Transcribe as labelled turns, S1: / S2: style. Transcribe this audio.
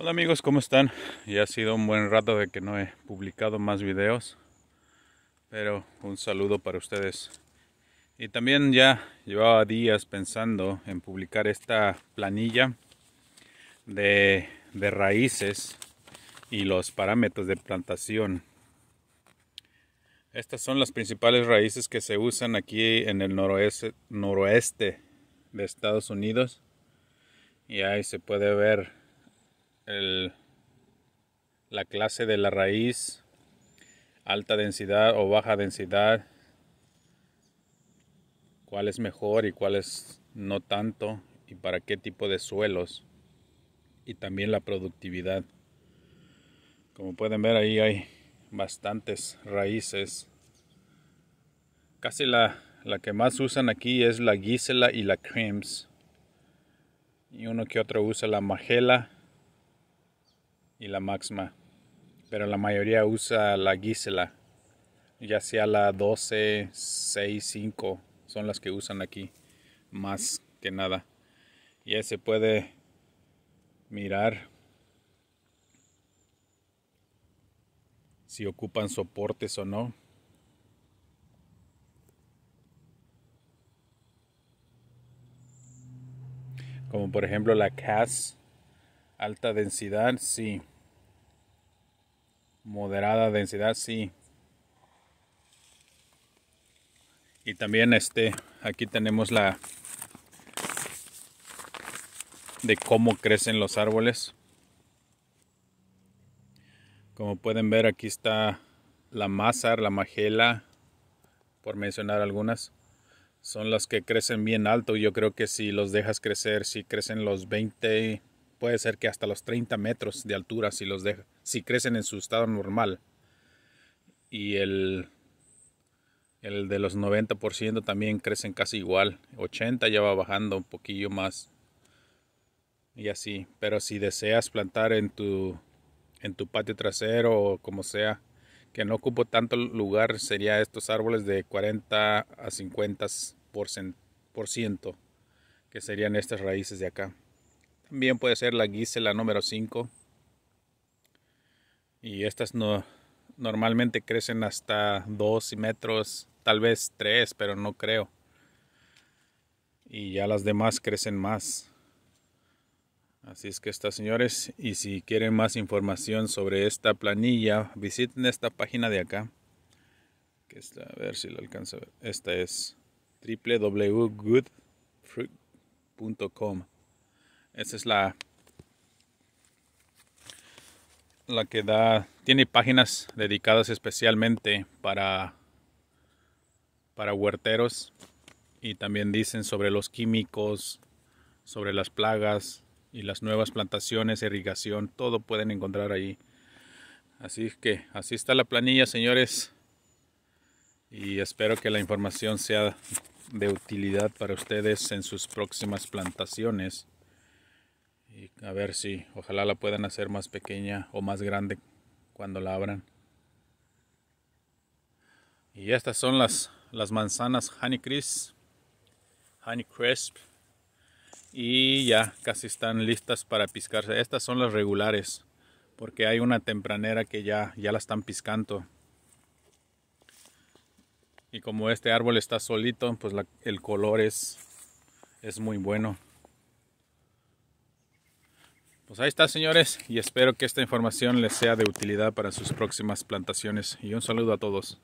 S1: Hola amigos, ¿cómo están? Ya ha sido un buen rato de que no he publicado más videos, pero un saludo para ustedes. Y también ya llevaba días pensando en publicar esta planilla de, raíces y los parámetros de plantación. Estas son las principales raíces que se usan aquí en el noroeste de Estados Unidos. Y ahí se puede ver el, la clase de la raíz, alta densidad o baja densidad, cuál es mejor y cuál es no tanto y para qué tipo de suelos y también la productividad. Como pueden ver ahí hay bastantes raíces. Casi la, que más usan aquí es la gisela y la creams. Y uno que otro usa la magela y la máxima, pero la mayoría usa la Gisela, ya sea la 12, 6, 5, son las que usan aquí más que nada. Y se puede mirar si ocupan soportes o no. Como por ejemplo la CAS alta densidad, sí moderada densidad sí y también este aquí tenemos la de cómo crecen los árboles como pueden ver aquí está la mazar la magela por mencionar algunas son las que crecen bien alto yo creo que si los dejas crecer si crecen los 20 Puede ser que hasta los 30 metros de altura si los si crecen en su estado normal. Y el, el de los 90% también crecen casi igual. 80 ya va bajando un poquillo más. Y así. Pero si deseas plantar en tu, en tu patio trasero o como sea, que no ocupo tanto lugar, serían estos árboles de 40 a 50%, que serían estas raíces de acá. También puede ser la guisela número 5. Y estas no, normalmente crecen hasta 2 metros, tal vez 3, pero no creo. Y ya las demás crecen más. Así es que estas señores, y si quieren más información sobre esta planilla, visiten esta página de acá. a ver si lo alcanza. Esta es www.goodfruit.com. Esa es la la que da tiene páginas dedicadas especialmente para para huerteros y también dicen sobre los químicos, sobre las plagas y las nuevas plantaciones, irrigación, todo pueden encontrar ahí. Así que así está la planilla, señores. Y espero que la información sea de utilidad para ustedes en sus próximas plantaciones y a ver si ojalá la puedan hacer más pequeña o más grande cuando la abran. Y estas son las, las manzanas Honeycrisp. Crisp Y ya casi están listas para piscarse. Estas son las regulares. Porque hay una tempranera que ya, ya la están piscando. Y como este árbol está solito, pues el color es, es muy bueno. Pues ahí está señores y espero que esta información les sea de utilidad para sus próximas plantaciones y un saludo a todos.